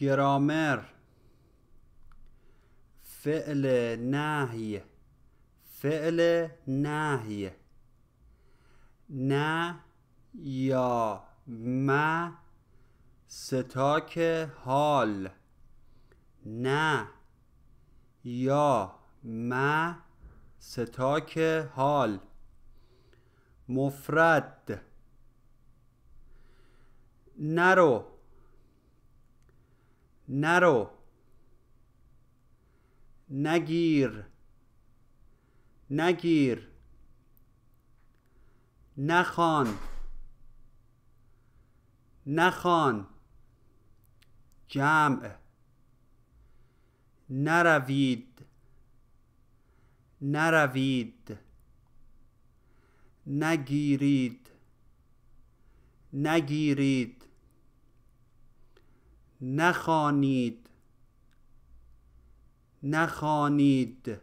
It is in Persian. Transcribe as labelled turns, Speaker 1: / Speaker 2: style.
Speaker 1: گرامر فعل نهی فعل نهی نه یا ما ستاک حال نه یا ما ستاک حال مفرد نرو نرو نگیر نگیر نخوان نخوان جمع نروید نروید نگیرید نگیرید نخانید نخانید